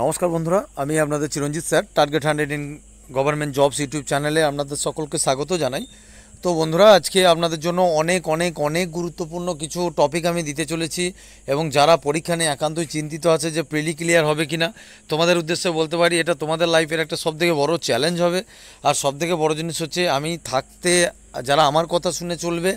নমস্কার বন্ধুরা আমি আপনাদের Chiranjit sir target hundred in government jobs YouTube চ্যানেলে আপনাদের সকলকে স্বাগত জানাই তো বন্ধুরা আজকে আপনাদের জন্য অনেক অনেক অনেক গুরুত্বপূর্ণ কিছু টপিক আমি দিতে চলেছি এবং যারা পরীক্ষা নিয়ে একান্তই চিন্তিত আছে যে প্রিলি ক্লিয়ার হবে কি না তোমাদের উদ্দেশ্যে বলতে পারি এটা তোমাদের লাইফের একটা সবথেকে বড় চ্যালেঞ্জ হবে আর সবথেকে বড় জিনিস হচ্ছে আমি থাকতে যারা আমার কথা শুনে চলবে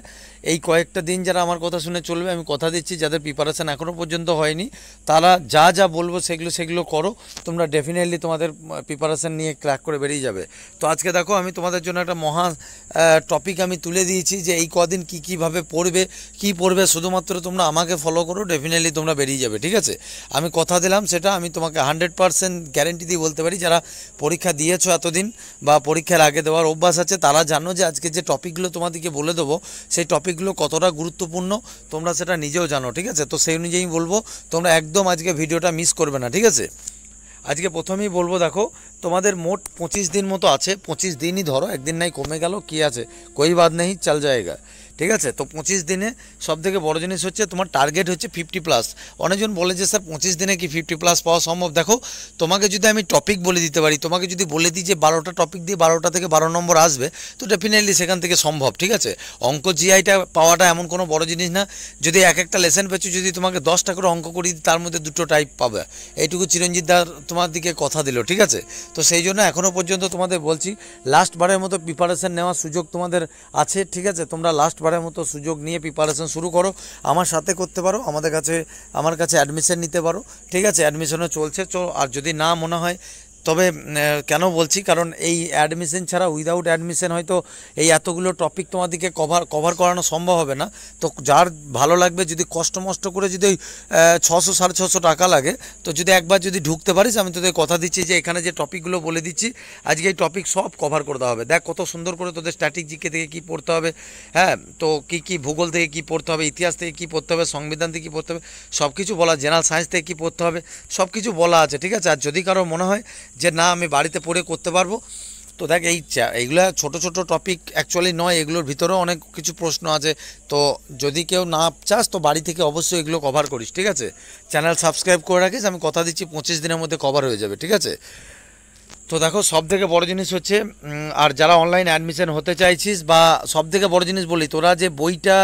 এই কয়েকটা দিন যারা আমার কথা শুনে চলবে আমি কথা দিচ্ছি যাদের প্রিপারেশান এখনও পর্যন্ত হয়নি তারা যা যা বলবো সেগুলো সেগুলো করো তোমরা ডেফিনেটলি তোমাদের প্রিপারেশান নিয়ে ক্র্যাক করে বেরিয়ে যাবে তো আজকে দেখো আমি তোমাদের জন্য একটা মহা টপিক আমি তুলে দিয়েছি যে এই কদিন কী কীভাবে পড়বে কি পড়বে শুধুমাত্র তোমরা আমাকে ফলো করো ডেফিনেটলি তোমরা বেরিয়ে যাবে ঠিক আছে আমি কথা দিলাম সেটা আমি তোমাকে হান্ড্রেড পারসেন্ট গ্যারেন্টি দিয়ে বলতে পারি যারা পরীক্ষা দিয়েছো এতদিন বা পরীক্ষার আগে দেওয়ার অভ্যাস আছে তারা জানো যে আজকে যে টপিক টপিকগুলো তোমাদেরকে বলে দেবো সেই টপিকগুলো কতটা গুরুত্বপূর্ণ তোমরা সেটা নিজেও জানো ঠিক আছে তো সেই অনুযায়ী বলবো তোমরা একদম আজকে ভিডিওটা মিস করবে না ঠিক আছে আজকে প্রথমেই বলবো দেখো তোমাদের মোট পঁচিশ দিন মতো আছে পঁচিশ দিনই ধরো একদিন নাই কমে গেল কি আছে কই বাদ নেই চাল জায়গা ঠিক আছে তো পঁচিশ দিনে সব থেকে বড়ো জিনিস হচ্ছে তোমার টার্গেট হচ্ছে ফিফটি প্লাস অনেকজন বলে যে স্যার পঁচিশ দিনে কি ফিফটি প্লাস পাওয়া সম্ভব দেখো তোমাকে যদি আমি টপিক বলে দিতে পারি তোমাকে যদি বলে দিই যে বারোটা টপিক দিয়ে বারোটা থেকে বারো নম্বর আসবে তো ডেফিনেটলি সেখান থেকে সম্ভব ঠিক আছে অঙ্ক জিআইটা পাওয়াটা এমন কোনো বড় জিনিস না যদি এক একটা লেসেন পেছো যদি তোমাকে দশটা করে অঙ্ক করি তার মধ্যে দুটো টাইপ পাবে এইটুকু চিরঞ্জিত দা তোমার দিকে কথা দিল ঠিক আছে তো সেই জন্য এখনও পর্যন্ত তোমাদের বলছি লাস্ট বারের মতো প্রিপারেশান নেওয়ার সুযোগ তোমাদের আছে ঠিক আছে তোমরা লাস্ট পারার মতো সুযোগ নিয়ে প্রিপারেশন শুরু করো আমার সাথে করতে পারো আমাদের কাছে আমার কাছে অ্যাডমিশন নিতে পারো ঠিক আছে অ্যাডমিশনও চলছে চলো আর যদি না মনে হয় তবে কেন বলছি কারণ এই অ্যাডমিশন ছাড়া উইদাউট অ্যাডমিশন হয়তো এই এতগুলো টপিক তোমাদেরকে কভার কভার করানো সম্ভব হবে না তো যার ভালো লাগবে যদি কষ্ট মষ্ট করে যদি ওই ছশো সাড়ে ছশো টাকা লাগে তো যদি একবার যদি ঢুকতে পারিস আমি তোদের কথা দিচ্ছি যে এখানে যে টপিকগুলো বলে দিচ্ছি আজকে এই টপিক সব কভার করে দেওয়া হবে দেখ কত সুন্দর করে তোদের স্ট্যাটিক জিকে থেকে কী পড়তে হবে হ্যাঁ তো কী কী ভূগোল থেকে কী পড়তে হবে ইতিহাস থেকে কী পড়তে হবে সংবিধান থেকে কী পড়তে হবে সব কিছু বলা জেনারেল সায়েন্স থেকে কী পড়তে হবে সব কিছু বলা আছে ঠিক আছে আর যদি কারো মনে হয় যে না আমি বাড়িতে পড়ে করতে পারবো তো দেখ এই এইগুলো ছোট ছোট টপিক অ্যাকচুয়ালি নয় এগুলোর ভিতরেও অনেক কিছু প্রশ্ন আছে তো যদি কেউ না চাস তো বাড়ি থেকে অবশ্যই এগুলো কভার করিস ঠিক আছে চ্যানেল সাবস্ক্রাইব করে রাখিস আমি কথা দিচ্ছি পঁচিশ দিনের মধ্যে কভার হয়ে যাবে ঠিক আছে তো দেখো সব থেকে বড় জিনিস হচ্ছে আর যারা অনলাইন অ্যাডমিশন হতে চাইছিস বা সব থেকে বড় জিনিস বলি তোরা যে বইটা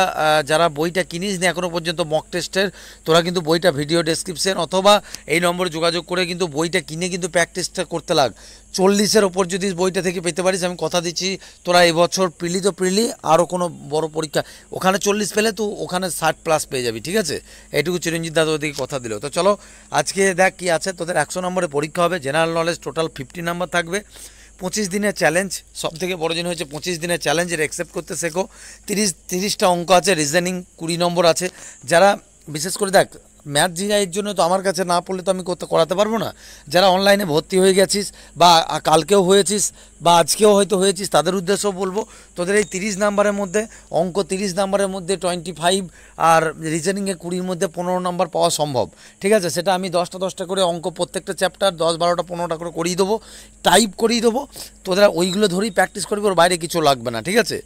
যারা বইটা কিনিস না এখনও পর্যন্ত মক টেস্টের তোরা কিন্তু বইটা ভিডিও ডেসক্রিপশান অথবা এই নম্বরে যোগাযোগ করে কিন্তু বইটা কিনে কিন্তু প্র্যাকটিসটা করতে লাগ চল্লিশের ওপর যদি বইটা থেকে পেতে পারিস আমি কথা দিচ্ছি তোরা এবছর প্রিলি তো প্রিলি আরও কোনো বড় পরীক্ষা ওখানে চল্লিশ পেলে তো ওখানে ষাট প্লাস পেয়ে যাবি ঠিক আছে এটুকু চিরঞ্জিত দাদা ওদিকে কথা দিল তো চলো আজকে দেখ কি আছে তোদের একশো নম্বরে পরীক্ষা হবে general knowledge total fifty number থাকবে পঁচিশ দিনের চ্যালেঞ্জ সব থেকে বড় জিনিস হচ্ছে পঁচিশ দিনের চ্যালেঞ্জের অ্যাকসেপ্ট করতে শেখো তিরিশ তিরিশটা অঙ্ক আছে রিজেনিং কুড়ি নম্বর আছে যারা বিশেষ করে দেখ ম্যাথ জিআইয়ের জন্য তো আমার কাছে না পড়লে তো আমি করতে করাতে পারবো না যারা অনলাইনে ভর্তি হয়ে গেছিস বা কালকেও হয়েছিস বা আজকেও হয়তো হয়েছিস তাদের উদ্দেশ্য বলবো তোদের এই তিরিশ নাম্বারের মধ্যে অঙ্ক তিরিশ নাম্বারের মধ্যে টোয়েন্টি ফাইভ আর রিজনিংয়ে কুড়ির মধ্যে পনেরো নাম্বার পাওয়া সম্ভব ঠিক আছে সেটা আমি দশটা দশটা করে অঙ্ক প্রত্যেকটা চ্যাপ্টার দশ বারোটা পনেরোটা করে করিয়ে দেবো টাইপ করিয়ে দেবো তোদের ওইগুলো ধরেই প্র্যাকটিস করবি ওর বাইরে কিছু লাগবে না ঠিক আছে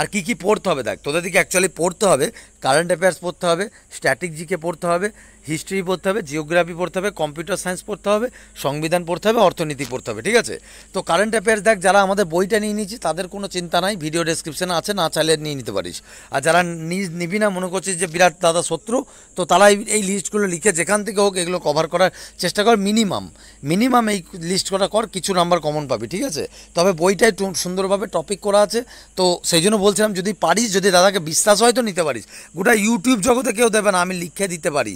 আর কি কি পড়তে হবে দেখ তোদের দিকে অ্যাকচুয়ালি পড়তে হবে কারেন্ট অ্যাফেয়ার্স পড়তে হবে স্ট্যাটিক জিকে পড়তে হবে হিস্ট্রি পড়তে হবে জিওগ্রাফি পড়তে হবে কম্পিউটার সায়েন্স পড়তে হবে সংবিধান পড়তে হবে অর্থনীতি পড়তে হবে ঠিক আছে তো কারেন্ট অ্যাফেয়ার্স দেখ যারা আমাদের বইটা নিয়ে নিয়েছি তাদের কোনো চিন্তা নাই ভিডিও ডিসক্রিপশানে আছে না চাইলে নিয়ে নিতে পারিস আর যারা নিজ নিবি না মনে করছিস যে বিরাট দাদা শত্রু তো তারা এই লিস্টগুলো লিখে যেখান থেকে হোক এগুলো কভার করার চেষ্টা কর মিনিমাম মিনিমাম এই লিস্ট করা কর কিছু নাম্বার কমন পাবি ঠিক আছে তবে বইটাই সুন্দরভাবে টপিক করা আছে তো সেই জন্য বলছিলাম যদি পারিস যদি দাদাকে বিশ্বাস হয় তো নিতে পারিস গোটা ইউটিউব জগতে কেউ দেবে না আমি লিখে দিতে পারি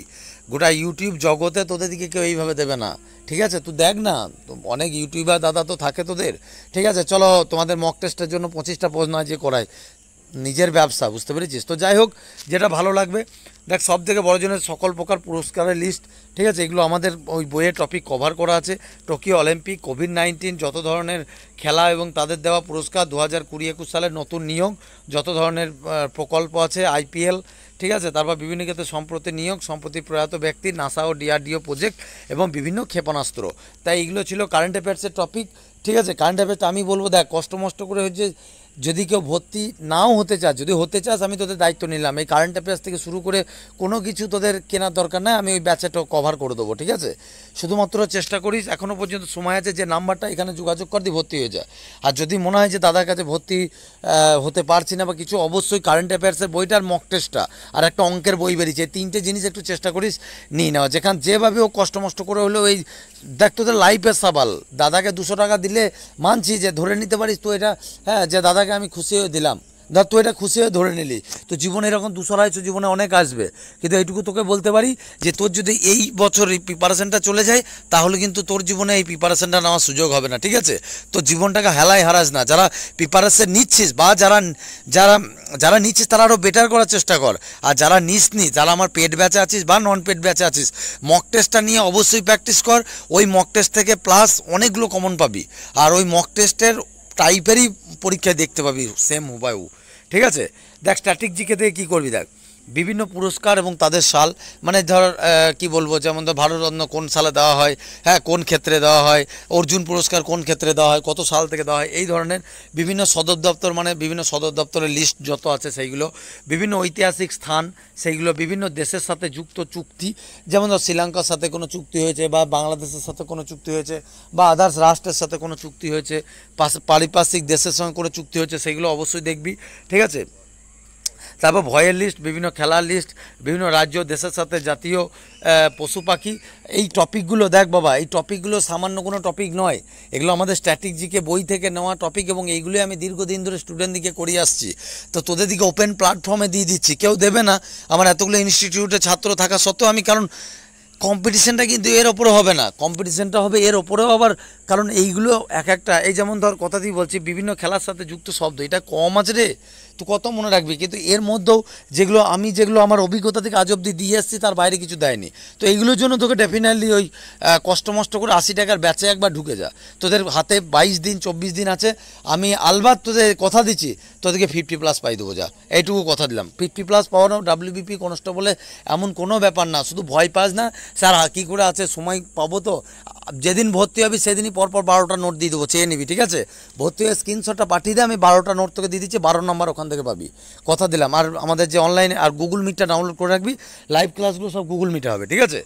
গোটা ইউটিউব জগতে তোদের দিকে কেউ এইভাবে দেবে না ঠিক আছে তুই দেখ না অনেক ইউটিউবার দাদা তো থাকে তোদের ঠিক আছে চলো তোমাদের মক টেস্টের জন্য পঁচিশটা প্রশ্ন যে করায় নিজের ব্যবসা বুঝতে পেরেছিস তো যাই হোক যেটা ভালো লাগবে দেখ সব থেকে বড় জনের সকল প্রকার পুরস্কারের লিস্ট ঠিক আছে এগুলো আমাদের ওই বইয়ের টপিক কভার করা আছে টোকিও অলিম্পিক কোভিড নাইন্টিন যত ধরনের খেলা এবং তাদের দেওয়া পুরস্কার দু হাজার কুড়ি একুশ সালের নতুন নিয়োগ যত ধরনের প্রকল্প আছে আইপিএল ঠিক আছে তারপর বিভিন্ন ক্ষেত্রে সম্প্রতি নিয়োগ সম্প্রতি প্রয়াত ব্যক্তি নাসা ও ডিআরডিও প্রজেক্ট এবং বিভিন্ন ক্ষেপণাস্ত্র তাই এগুলো ছিল কারেন্ট অ্যাফেয়ার্সের টপিক ঠিক আছে কারেন্ট অ্যাফেয়ার্স আমি বলবো দেখ কষ্ট মষ্ট করে হচ্ছে যদি কেউ ভর্তি নাও হতে চাস যদি হতে চাস আমি তোদের দায়িত্ব নিলাম এই কারেন্ট অ্যাফেয়ার্স থেকে শুরু করে কোনো কিছু তোদের কেনার দরকার নাই আমি ওই ব্যাচাটা কভার করে দেবো ঠিক আছে শুধুমাত্র চেষ্টা করিস এখনও পর্যন্ত সময় আছে যে নাম্বারটা এখানে যোগাযোগ কর দিয়ে ভর্তি হয়ে যায় আর যদি মনে হয় যে দাদার কাছে ভর্তি হতে পারছি না বা কিছু অবশ্যই কারেন্ট অ্যাফেয়ার্সের বইটার মক টেস্টটা আর একটা অঙ্কের বই বেরিয়েছে এই তিনটে জিনিস একটু চেষ্টা করিস নিয়ে নেওয়া যেখান যেভাবে ও কষ্ট মষ্ট করে হলেও এই দেখ তোদের লাইফের সাবাল দাদাকে দুশো টাকা দিলে মানছি যে ধরে নিতে পারিস তো এটা হ্যাঁ যে দাদা এটাকে আমি খুশি হয়ে দিলাম ধর তুই এটা খুশি হয়ে ধরে নিলি তো জীবনে এরকম দূষণ হয়েছে জীবনে অনেক আসবে কিন্তু এইটুকু তোকে বলতে পারি যে তোর যদি এই বছর এই প্রিপারেশানটা চলে যায় তাহলে কিন্তু তোর জীবনে এই প্রিপারেশানটা নেওয়ার সুযোগ হবে না ঠিক আছে তো জীবনটাকে হেলায় হারাস না যারা প্রিপারেশান নিচ্ছিস বা যারা যারা যারা নিচ্ছিস তারা আরও বেটার করার চেষ্টা কর আর যারা নিসনি যারা আমার পেট ব্যাচে আছিস বা নন পেট ব্যাচে আছিস মক টেস্টটা নিয়ে অবশ্যই প্র্যাকটিস কর ওই মক টেস্ট থেকে প্লাস অনেকগুলো কমন পাবি আর ওই মক টেস্টের টাইপেরই পরীক্ষায় দেখতে পাবি সেম হুবায়ু ঠিক আছে দেখ স্ট্যাটিক জিকে থেকে কী করবি দেখ বিভিন্ন পুরস্কার এবং তাদের সাল মানে ধর কি বলবো যেমন ধর ভারতরত্ন কোন সালে দেওয়া হয় হ্যাঁ কোন ক্ষেত্রে দেওয়া হয় অর্জুন পুরস্কার কোন ক্ষেত্রে দেওয়া হয় কত সাল থেকে দেওয়া হয় এই ধরনের বিভিন্ন সদর দপ্তর মানে বিভিন্ন সদর দপ্তরের লিস্ট যত আছে সেইগুলো বিভিন্ন ঐতিহাসিক স্থান সেইগুলো বিভিন্ন দেশের সাথে যুক্ত চুক্তি যেমন ধর শ্রীলঙ্কার সাথে কোনো চুক্তি হয়েছে বা বাংলাদেশের সাথে কোনো চুক্তি হয়েছে বা আদার্স রাষ্ট্রের সাথে কোনো চুক্তি হয়েছে পারিপার্শ্বিক দেশের সঙ্গে কোনো চুক্তি হয়েছে সেগুলো অবশ্যই দেখবি ঠিক আছে তারপর ভয়ের লিস্ট বিভিন্ন খেলার লিস্ট বিভিন্ন রাজ্য দেশের সাথে জাতীয় পশু পাখি এই টপিকগুলো দেখ বাবা এই টপিকগুলো সামান্য কোনো টপিক নয় এগুলো আমাদের স্ট্র্যাটেজিকে বই থেকে নেওয়া টপিক এবং এইগুলোই আমি দীর্ঘদিন ধরে স্টুডেন্টদিকে করে আসছি তো তোদের দিকে ওপেন প্ল্যাটফর্মে দিয়ে দিচ্ছি কেউ দেবে না আমার এতগুলো ইনস্টিটিউটে ছাত্র থাকা সত্ত্বেও আমি কারণ কম্পিটিশানটা কিন্তু এর ওপরে হবে না কম্পিটিশানটা হবে এর ওপরেও আবার কারণ এইগুলো এক একটা এই যেমন ধর কথা দিয়ে বলছি বিভিন্ন খেলার সাথে যুক্ত শব্দ এটা কম আছে রে তো কত মনে রাখবে কিন্তু এর মধ্যেও যেগুলো আমি যেগুলো আমার অভিজ্ঞতা থেকে আজ অব্দি দিয়ে এসেছি তার বাইরে কিছু দেয়নি তো এইগুলোর জন্য তোকে ডেফিনেটলি ওই কষ্ট মষ্ট করে আশি টাকার ব্যাচে একবার ঢুকে যা তোদের হাতে বাইশ দিন চব্বিশ দিন আছে আমি আলবাত তোদের কথা দিচ্ছি তোদেরকে ফিফটি প্লাস পাই দেবো যা এইটুকু কথা দিলাম ফিফটি প্লাস পাওয়ানো ডাব্লিউবিপি কনস্টেবলে এমন কোনো ব্যাপার না শুধু ভয় পাস না স্যার কী করে আছে সময় পাবো তো যেদিন ভর্তি হবি সেদিনই পরপর বারোটা নোট দিয়ে দেবো চেয়ে নিবি ঠিক আছে ভর্তি হয়ে স্ক্রিনশটটা পাঠিয়ে দে আমি বারোটা নোট তোকে দিয়ে দিচ্ছি বারো নম্বর ওখান ওখান থেকে পাবি কথা দিলাম আর আমাদের যে অনলাইনে আর গুগল মিটটা ডাউনলোড করে রাখবি লাইভ ক্লাসগুলো সব গুগল মিটে হবে ঠিক আছে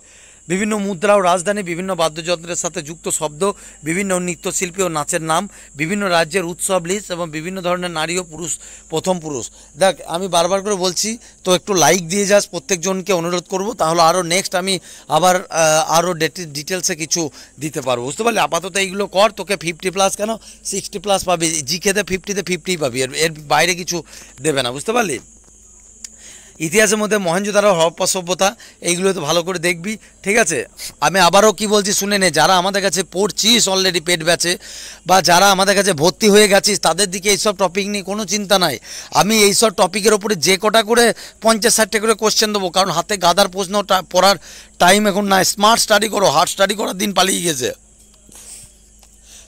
বিভিন্ন মুদ্রা ও রাজধানী বিভিন্ন বাদ্যযন্ত্রের সাথে যুক্ত শব্দ বিভিন্ন নৃত্যশিল্পী ও নাচের নাম বিভিন্ন রাজ্যের উৎসব লিস্ট এবং বিভিন্ন ধরনের নারী ও পুরুষ প্রথম পুরুষ দেখ আমি বারবার করে বলছি তো একটু লাইক দিয়ে যাস প্রত্যেকজনকে অনুরোধ করব তাহলে আরও নেক্সট আমি আবার আরও ডিটেলসে কিছু দিতে পারবো বুঝতে পারলি আপাতত এইগুলো কর তোকে ফিফটি প্লাস কেন সিক্সটি প্লাস পাবি জি খেতে ফিফটিতে ফিফটি পাবি এর বাইরে কিছু দেবে না বুঝতে পারলি ইতিহাসের মধ্যে মহেঞ্জোদারো হরপ্পা সভ্যতা এইগুলো তো ভালো করে দেখবি ঠিক আছে আমি আবারও কি বলছি শুনে নে যারা আমাদের কাছে পড়ছিস অলরেডি পেট ব্যাচে বা যারা আমাদের কাছে ভর্তি হয়ে গেছিস তাদের দিকে এইসব টপিক নিয়ে কোনো চিন্তা নাই আমি এইসব টপিকের ওপরে যে কটা করে পঞ্চাশ ষাটটা করে কোশ্চেন দেবো কারণ হাতে গাদার প্রশ্ন পড়ার টাইম এখন নাই স্মার্ট স্টাডি করো হার্ড স্টাডি করার দিন পালিয়ে গেছে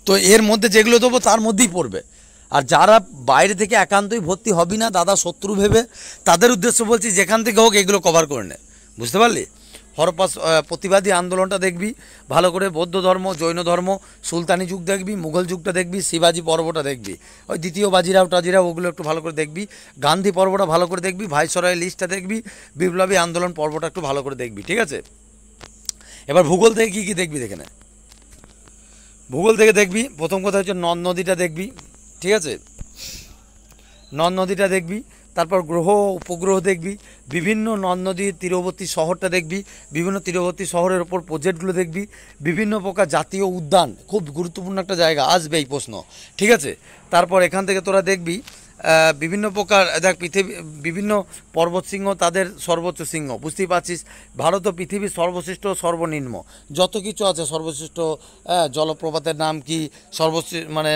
তো এর মধ্যে যেগুলো দেবো তার মধ্যেই পড়বে আর যারা বাইরে থেকে একান্তই ভর্তি হবি না দাদা শত্রু ভেবে তাদের উদ্দেশ্য বলছি যেখান থেকে হোক এগুলো কভার করে নে বুঝতে পারলি হরপাস প্রতিবাদী আন্দোলনটা দেখবি ভালো করে বৌদ্ধ ধর্ম জৈন ধর্ম সুলতানি যুগ দেখবি মুঘল যুগটা দেখবি শিবাজি পর্বটা দেখবি ওই দ্বিতীয় বাজিরাও টাজিরাও ওগুলো একটু ভালো করে দেখবি গান্ধী পর্বটা ভালো করে দেখবি ভাইসরাই লিস্টটা দেখবি বিপ্লবী আন্দোলন পর্বটা একটু ভালো করে দেখবি ঠিক আছে এবার ভূগোল থেকে কী কী দেখবি দেখে ভূগোল থেকে দেখবি প্রথম কথা হচ্ছে নদ নদীটা দেখবি ঠিক আছে নদ নদীটা দেখবি তারপর গ্রহ উপগ্রহ দেখবি বিভিন্ন নদ নদীর তীরবর্তী শহরটা দেখবি বিভিন্ন তীরবর্তী শহরের ওপর প্রজেক্টগুলো দেখবি বিভিন্ন প্রকার জাতীয় উদ্যান খুব গুরুত্বপূর্ণ একটা জায়গা আসবে এই প্রশ্ন ঠিক আছে তারপর এখান থেকে তোরা দেখবি বিভিন্ন প্রকার দেখ পৃথিবী বিভিন্ন পর্বত সিংহ তাদের সর্বোচ্চ সিংহ বুঝতেই পারছিস ভারত ও পৃথিবীর সর্বশ্রেষ্ঠ সর্বনিম্ন যত কিছু আছে সর্বশ্রেষ্ঠ হ্যাঁ, জলপ্রপাতের নাম কি সর্বশ্রে মানে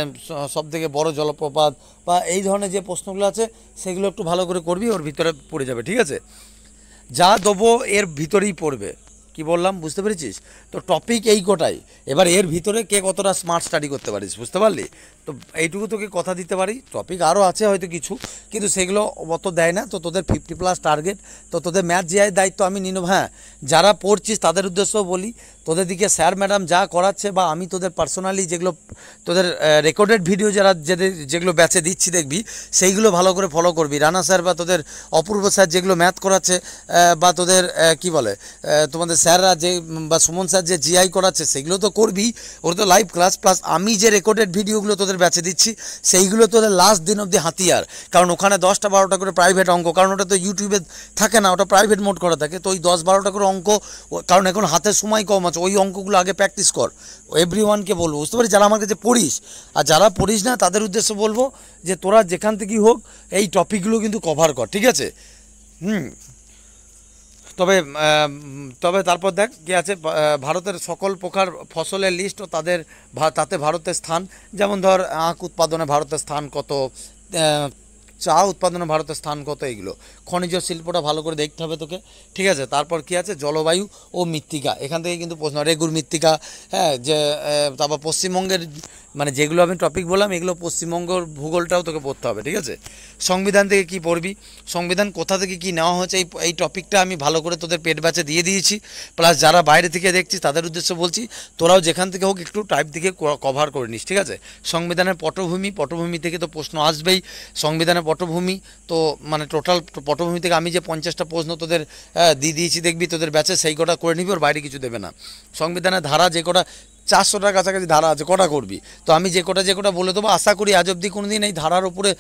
সবথেকে বড় জলপ্রপাত বা এই ধরনের যে প্রশ্নগুলো আছে সেগুলো একটু ভালো করে করবি ওর ভিতরে পড়ে যাবে ঠিক আছে যা দেবো এর ভিতরেই পড়বে কি বললাম বুঝতে পেরেছিস তো টপিক এই কটাই এবার এর ভিতরে কে কতটা স্মার্ট স্টাডি করতে পারিস বুঝতে পারলি তো এইটুকু তোকে কথা দিতে পারি টপিক আরও আছে হয়তো কিছু কিন্তু সেগুলো অত দেয় না তো তোদের ফিফটি প্লাস টার্গেট তো তোদের ম্যাথ যে দায়িত্ব আমি নিন হ্যাঁ যারা পড়ছিস তাদের উদ্দেশ্যও বলি তোদের দিকে স্যার ম্যাডাম যা করাচ্ছে বা আমি তোদের পার্সোনালি যেগুলো তোদের রেকর্ডেড ভিডিও যারা যাদের যেগুলো ব্যাচে দিচ্ছি দেখবি সেইগুলো ভালো করে ফলো করবি রানা স্যার বা তোদের অপূর্ব স্যার যেগুলো ম্যাথ করাচ্ছে বা তোদের কি বলে তোমাদের স্যাররা যে বা সুমন স্যার যে জিআই করাচ্ছে সেগুলো তো করবি ওর তো লাইভ ক্লাস প্লাস আমি যে রেকর্ডেড ভিডিওগুলো তোদের ব্যাচে দিচ্ছি সেইগুলো তোদের লাস্ট দিন অবধি হাতিয়ার কারণ ওখানে দশটা বারোটা করে প্রাইভেট অঙ্ক কারণ ওটা তো ইউটিউবে থাকে না ওটা প্রাইভেট মোড করা থাকে তো ওই দশ বারোটা করে অঙ্ক কারণ এখন হাতে সময় কম আছে আছে ওই অঙ্কগুলো আগে প্র্যাকটিস কর এভরি ওয়ানকে বলবো বুঝতে পারি যারা আমার কাছে পড়িস আর যারা পড়িস না তাদের উদ্দেশ্য বলবো যে তোরা যেখান থেকেই হোক এই টপিকগুলো কিন্তু কভার কর ঠিক আছে হুম তবে তবে তারপর দেখ কি আছে ভারতের সকল প্রকার ফসলের লিস্ট ও তাদের তাতে ভারতের স্থান যেমন ধর আখ উৎপাদনে ভারতের স্থান কত চা উৎপাদনে ভারতের স্থান কত এগুলো খনিজ শিল্পটা ভালো করে দেখতে হবে তোকে ঠিক আছে তারপর কি আছে জলবায়ু ও মৃত্তিকা এখান থেকে কিন্তু প্রশ্ন রেগুর মৃত্তিকা হ্যাঁ যে তারপর পশ্চিমবঙ্গের মানে যেগুলো আমি টপিক বললাম এগুলো পশ্চিমবঙ্গর ভূগোলটাও তোকে পড়তে হবে ঠিক আছে সংবিধান থেকে কি পড়বি সংবিধান কোথা থেকে কি নেওয়া হয়েছে এই টপিকটা আমি ভালো করে তোদের পেট ব্যাচে দিয়ে দিয়েছি প্লাস যারা বাইরে থেকে দেখছি তাদের উদ্দেশ্য বলছি তোরাও যেখান থেকে হোক একটু টাইপ থেকে কভার করে নিস ঠিক আছে সংবিধানের পটভূমি পটভূমি থেকে তো প্রশ্ন আসবেই সংবিধানের পটভূমি তো মানে টোটাল পটভূমি থেকে আমি যে পঞ্চাশটা প্রশ্ন তোদের দিয়ে দিয়েছি দেখবি তোদের ব্যাচে সেই কটা করে নিবি ওর বাইরে কিছু দেবে না সংবিধানের ধারা যে কটা চারশোটার কাছাকাছি ধারা আছে কটা করবি তো আমি যে কটা যে কটা বলে দেবো আশা করি আজ অবধি কোনো দিন এই ধারার উপরে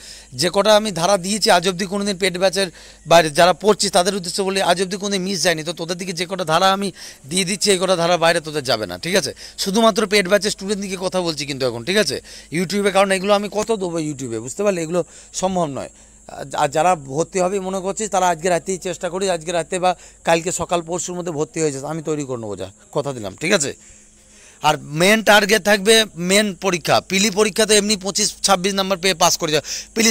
যে কটা আমি ধারা দিয়েছি আজ অবধি কোনো দিন পেট ব্যাচের বাইরে যারা পড়ছিস তাদের উদ্দেশ্যে বলি আজ অবধি কোনো দিন মিস যায়নি তো তোদের দিকে যে কটা ধারা আমি দিয়ে দিচ্ছি এই কটা ধারা বাইরে তোদের যাবে না ঠিক আছে শুধুমাত্র পেট ব্যাচের স্টুডেন্ট দিকে কথা বলছি কিন্তু এখন ঠিক আছে ইউটিউবে কারণ এগুলো আমি কত দেবো ইউটিউবে বুঝতে পারলে এগুলো সম্ভব নয় আর যারা ভর্তি হবে মনে করছিস তারা আজকে রাতেই চেষ্টা করি আজকে রাতে বা কালকে সকাল পরশুর মধ্যে ভর্তি হয়ে যাচ্ছে আমি তৈরি করে নেবো যা কথা দিলাম ঠিক আছে আর মেন টার্গেট থাকবে মেন পরীক্ষা পিলি e পরীক্ষা তো এমনি পঁচিশ ছাব্বিশ নাম্বার পেয়ে পাস করে যাও পিলি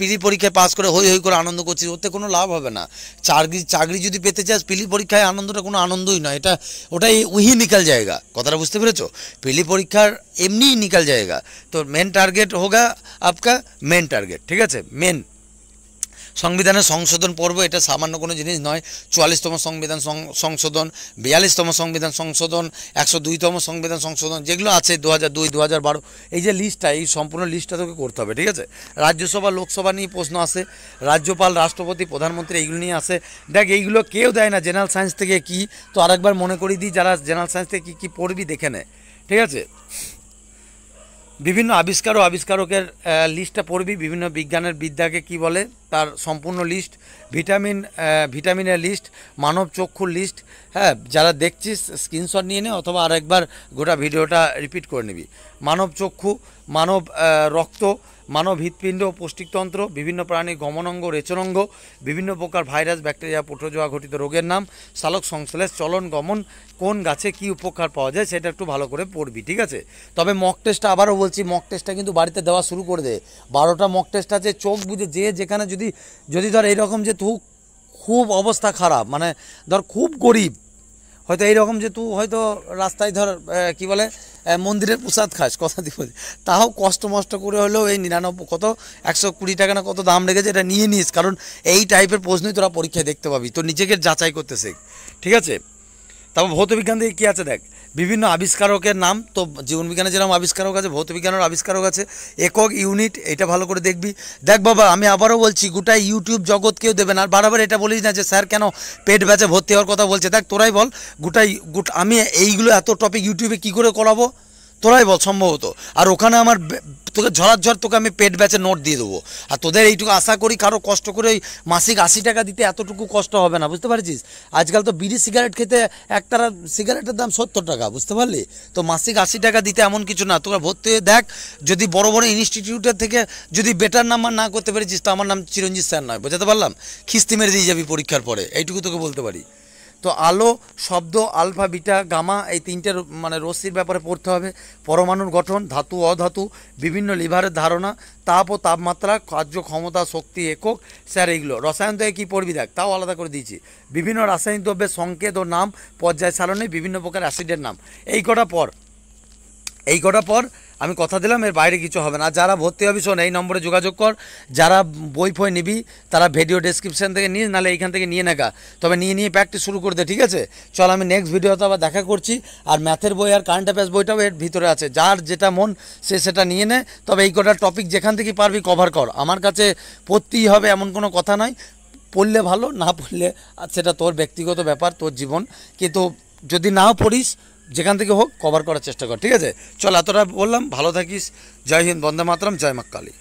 পিলি পরীক্ষায় পাস করে হই হই করে আনন্দ করছিস ওতে কোনো লাভ হবে না চাকরি চাকরি যদি পেতে চাস পিলি e পরীক্ষায় আনন্দটা কোনো আনন্দই নয় এটা ওটাই উহি নিকাল জায়গা কথাটা বুঝতে পেরেছো পিলি e পরীক্ষার এমনিই নিকাল জায়গা তো মেন টার্গেট হোক আপকা মেন টার্গেট ঠিক আছে মেন সংবিধানের সংশোধন পর্ব এটা সামান্য কোনো জিনিস নয় চুয়াল্লিশতম সংবিধান সংশোধন বিয়াল্লিশতম সংবিধান সংশোধন একশো দুইতম সংবিধান সংশোধন যেগুলো আছে দু হাজার দুই দু হাজার বারো এই যে লিস্টটা এই সম্পূর্ণ লিস্টটা তোকে করতে হবে ঠিক আছে রাজ্যসভা লোকসভা নিয়ে প্রশ্ন আসে রাজ্যপাল রাষ্ট্রপতি প্রধানমন্ত্রী এইগুলো নিয়ে আসে দেখ এইগুলো কেউ দেয় না জেনারেল সায়েন্স থেকে কি তো আরেকবার মনে করি দিই যারা জেনারেল সায়েন্স থেকে কী কী পড়বি দেখে নেয় ঠিক আছে বিভিন্ন আবিষ্কার ও আবিষ্কারকের লিস্টটা পড়বি বিভিন্ন বিজ্ঞানের বিদ্যাকে কি বলে তার সম্পূর্ণ লিস্ট ভিটামিন ভিটামিনের লিস্ট মানব চক্ষুর লিস্ট হ্যাঁ যারা দেখছিস স্ক্রিনশট নিয়ে নে অথবা আরেকবার গোটা ভিডিওটা রিপিট করে নিবি মানব চক্ষু মানব রক্ত মানব হৃৎপিণ্ড পৌষ্টিকতন্ত্র পুষ্টিকতন্ত্র বিভিন্ন প্রাণীর গমনাঙ্গ রেচনাঙ্গ বিভিন্ন প্রকার ভাইরাস ব্যাকটেরিয়া প্রোটোজোয়া ঘটিত রোগের নাম শালক সংশ্লেষ চলন গমন কোন গাছে কি উপকার পাওয়া যায় সেটা একটু ভালো করে পড়বি ঠিক আছে তবে মক টেস্টটা আবারও বলছি মক টেস্টটা কিন্তু বাড়িতে দেওয়া শুরু করে দে বারোটা মক টেস্ট আছে চোখ বুঝে যে যেখানে যদি যদি ধর এইরকম যে তু খুব অবস্থা খারাপ মানে ধর খুব গরিব হয়তো এইরকম যে তুই হয়তো রাস্তায় ধর কি বলে মন্দিরের প্রসাদ খাস কথা দিব তাও কষ্ট মষ্ট করে হলেও এই নিরানব্বই কত একশো কুড়ি টাকা না কত দাম রেখেছে এটা নিয়ে নিস কারণ এই টাইপের প্রশ্নই তোরা পরীক্ষায় দেখতে পাবি তো নিজেকে যাচাই করতে শেখ ঠিক আছে তারপর ভৌতবিজ্ঞান দিয়ে কী আছে দেখ বিভিন্ন আবিষ্কারকের নাম তো জীবনবিজ্ঞানে যেরকম আবিষ্কারক আছে ভৌতবিজ্ঞানের আবিষ্কারক আছে একক ইউনিট এটা ভালো করে দেখবি দেখ বাবা আমি আবারও বলছি গোটা ইউটিউব জগৎকেও কেউ দেবে না আর বারবার এটা বলিস না যে স্যার কেন পেট ব্যাচে ভর্তি হওয়ার কথা বলছে দেখ তোরাই বল গোটাই আমি এইগুলো এত টপিক ইউটিউবে কি করে করাবো তোরাই বল সম্ভবত আর ওখানে আমার তোকে ঝরার ঝড় তোকে আমি পেট ব্যাচে নোট দিয়ে দেবো আর তোদের এইটুকু আশা করি কারো কষ্ট করে ওই মাসিক আশি টাকা দিতে এতটুকু কষ্ট হবে না বুঝতে পারছিস আজকাল তো বিড়ি সিগারেট খেতে একটা সিগারেটের দাম সত্তর টাকা বুঝতে পারলি তো মাসিক আশি টাকা দিতে এমন কিছু না তোরা ভর্তি হয়ে দেখ যদি বড় বড় ইনস্টিটিউটের থেকে যদি বেটার নাম্বার না করতে পেরেছিস তো আমার নাম চিরঞ্জিত স্যার নয় বোঝাতে পারলাম খিস্তি মেরে দিয়ে যাবি পরীক্ষার পরে এইটুকু তোকে বলতে পারি তো আলো শব্দ আলফা বিটা গামা এই তিনটের মানে রশ্মির ব্যাপারে পড়তে হবে পরমাণুর গঠন ধাতু অধাতু বিভিন্ন লিভারের ধারণা তাপ ও তাপমাত্রা কার্য ক্ষমতা শক্তি একক স্যার এইগুলো রসায়ন দেয় কী পড়বি দেখ তাও আলাদা করে দিয়েছি বিভিন্ন রাসায়নিক দ্রব্যের সংকেত ও নাম পর্যায় সারণে বিভিন্ন প্রকার অ্যাসিডের নাম এই কটা পর এই কটা পর আমি কথা দিলাম এর বাইরে কিছু হবে না যারা ভর্তি হবি শোন এই নম্বরে যোগাযোগ কর যারা বই ফই নিবি তারা ভিডিও ডিসক্রিপশান থেকে নিয়ে নাহলে এইখান থেকে নিয়ে নেগা তবে নিয়ে নিয়ে প্র্যাকটিস শুরু দে ঠিক আছে চল আমি নেক্সট ভিডিওতে আবার দেখা করছি আর ম্যাথের বই আর কারেন্ট অ্যাফেয়ার্স বইটাও এর ভিতরে আছে যার যেটা মন সে সেটা নিয়ে নে তবে এই কটা টপিক যেখান থেকে পারবি কভার কর আমার কাছে পড়তেই হবে এমন কোনো কথা নয় পড়লে ভালো না পড়লে সেটা তোর ব্যক্তিগত ব্যাপার তোর জীবন কিন্তু যদি নাও পড়িস যেখান থেকে হোক কভার করার চেষ্টা কর ঠিক আছে চল এতটা বললাম ভালো থাকিস জয় হিন্দ বন্দে মাতরম জয় মাকালী